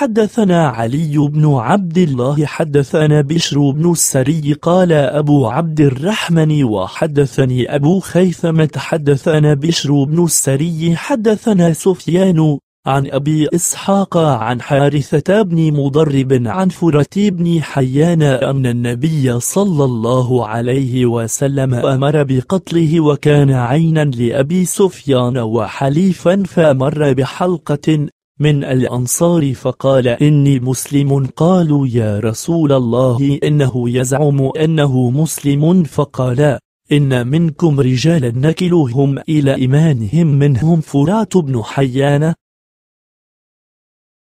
حدثنا علي بن عبد الله حدثنا بشر بن السري قال أبو عبد الرحمن وحدثني أبو خيثمة حدثنا بشر بن السري حدثنا سفيان عن أبي إسحاق عن حارثة بن مضرب عن فرة بن حيان أن النبي صلى الله عليه وسلم أمر بقتله وكان عينا لأبي سفيان وحليفا فأمر بحلقة من الأنصار فقال إني مسلم قالوا يا رسول الله إنه يزعم أنه مسلم فقال إن منكم رجالا نكلهم إلى إيمانهم منهم فرات بن حيان